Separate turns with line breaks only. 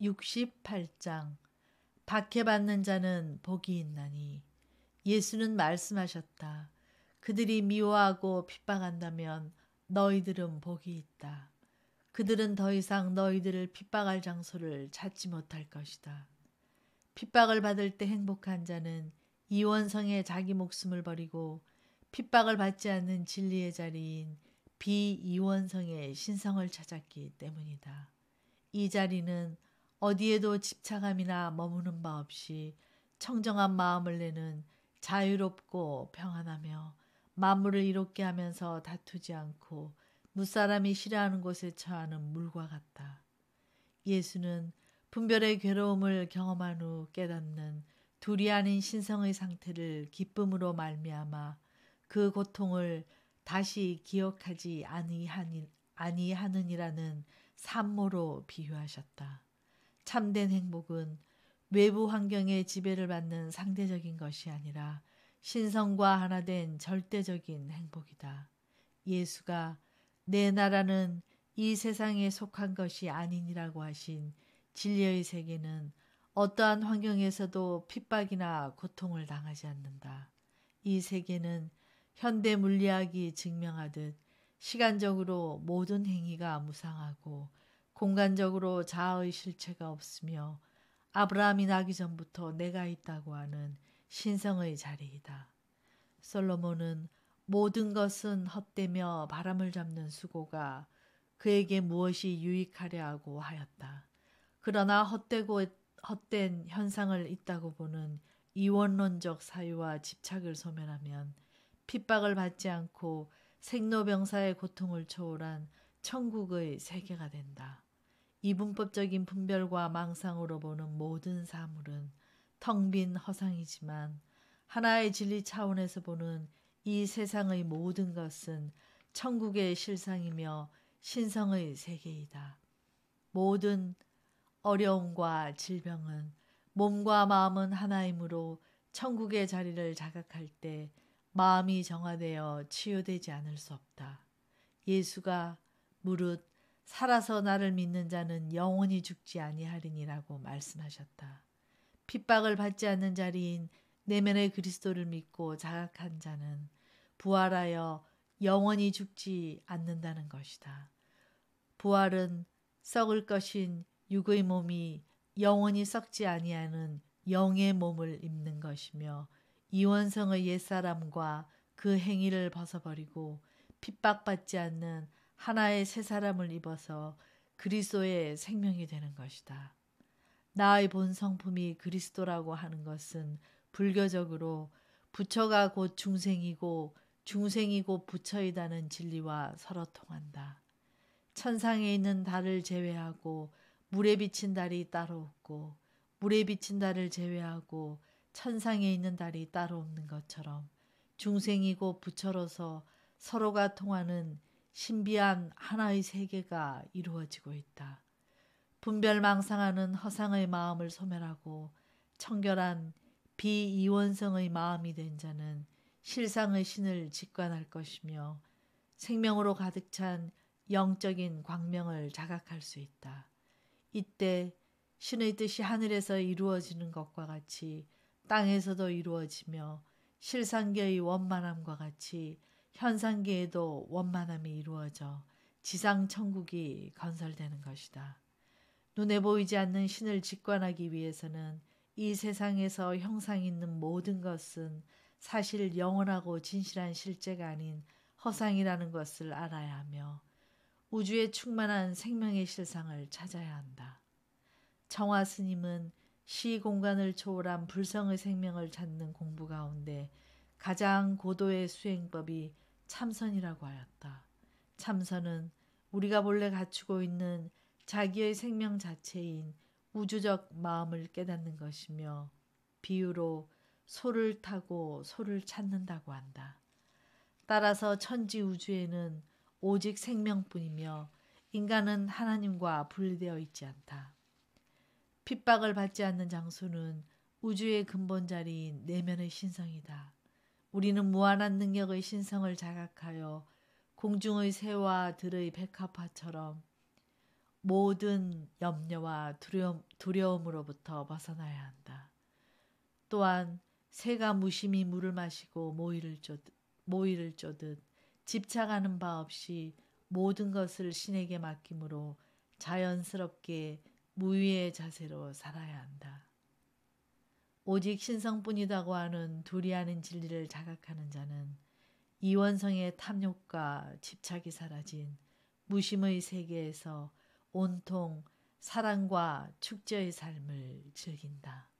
68장 박해받는 자는 복이 있나니 예수는 말씀하셨다. 그들이 미워하고 핍박한다면 너희들은 복이 있다. 그들은 더 이상 너희들을 핍박할 장소를 찾지 못할 것이다. 핍박을 받을 때 행복한 자는 이원성에 자기 목숨을 버리고 핍박을 받지 않는 진리의 자리인 비이원성의 신성을 찾았기 때문이다. 이 자리는 어디에도 집착함이나 머무는 바 없이 청정한 마음을 내는 자유롭고 평안하며 만물을 이롭게 하면서 다투지 않고 무사람이 싫어하는 곳에 처하는 물과 같다. 예수는 분별의 괴로움을 경험한 후 깨닫는 둘이 아닌 신성의 상태를 기쁨으로 말미암아 그 고통을 다시 기억하지 아니하니라는 산모로 비유하셨다. 참된 행복은 외부 환경의 지배를 받는 상대적인 것이 아니라 신성과 하나 된 절대적인 행복이다. 예수가 내 나라는 이 세상에 속한 것이 아니니라고 하신 진리의 세계는 어떠한 환경에서도 핍박이나 고통을 당하지 않는다. 이 세계는 현대 물리학이 증명하듯 시간적으로 모든 행위가 무상하고 공간적으로 자아의 실체가 없으며 아브라함이 나기 전부터 내가 있다고 하는 신성의 자리이다. 솔로몬은 모든 것은 헛되며 바람을 잡는 수고가 그에게 무엇이 유익하려 하고 하였다. 그러나 헛되고 헛된 현상을 있다고 보는 이원론적 사유와 집착을 소멸하면 핍박을 받지 않고 생로병사의 고통을 초월한 천국의 세계가 된다. 이분법적인 분별과 망상으로 보는 모든 사물은 텅 빈 허상이지만 하나의 진리 차원에서 보는 이 세상의 모든 것은 천국의 실상이며 신성의 세계이다. 모든 어려움과 질병은 몸과 마음은 하나이므로 천국의 자리를 자각할 때 마음이 정화되어 치유되지 않을 수 없다. 예수가 무릇 살아서 나를 믿는 자는 영원히 죽지 아니하리니라고 말씀하셨다. 핍박을 받지 않는 자리인 내면의 그리스도를 믿고 자각한 자는 부활하여 영원히 죽지 않는다는 것이다. 부활은 썩을 것인 육의 몸이 영원히 썩지 아니하는 영의 몸을 입는 것이며 이원성의 옛사람과 그 행위를 벗어버리고 핍박받지 않는 하나의 새 사람을 입어서 그리스도의 생명이 되는 것이다. 나의 본 성품이 그리스도라고 하는 것은 불교적으로 부처가 곧 중생이고 중생이고 부처이다는 진리와 서로 통한다. 천상에 있는 달을 제외하고 물에 비친 달이 따로 없고 물에 비친 달을 제외하고 천상에 있는 달이 따로 없는 것처럼 중생이고 부처로서 서로가 통하는 신비한 하나의 세계가 이루어지고 있다. 분별망상하는 허상의 마음을 소멸하고 청결한 비이원성의 마음이 된 자는 실상의 신을 직관할 것이며 생명으로 가득 찬 영적인 광명을 자각할 수 있다. 이때 신의 뜻이 하늘에서 이루어지는 것과 같이 땅에서도 이루어지며 실상계의 원만함과 같이 현상계에도 원만함이 이루어져 지상 천국이 건설되는 것이다. 눈에 보이지 않는 신을 직관하기 위해서는 이 세상에서 형상 있는 모든 것은 사실 영원하고 진실한 실제가 아닌 허상이라는 것을 알아야 하며 우주에 충만한 생명의 실상을 찾아야 한다. 정화 스님은 시 공간을 초월한 불성의 생명을 찾는 공부 가운데 가장 고도의 수행법이 참선이라고 하였다. 참선은 우리가 본래 갖추고 있는 자기의 생명 자체인 우주적 마음을 깨닫는 것이며 비유로 소를 타고 소를 찾는다고 한다. 따라서 천지 우주에는 오직 생명뿐이며 인간은 하나님과 분리되어 있지 않다. 핍박을 받지 않는 장소는 우주의 근본 자리인 내면의 신성이다. 우리는 무한한 능력의 신성을 자각하여 공중의 새와 들의 백합화처럼 모든 염려와 두려움, 두려움으로부터 벗어나야 한다. 또한 새가 무심히 물을 마시고 모이를 쪼듯, 모이를 쪼듯 집착하는 바 없이 모든 것을 신에게 맡김으로 자연스럽게 무위의 자세로 살아야 한다. 오직 신성뿐이다고 하는 둘이 아닌 진리를 자각하는 자는 이원성의 탐욕과 집착이 사라진 무심의 세계에서 온통 사랑과 축제의 삶을 즐긴다.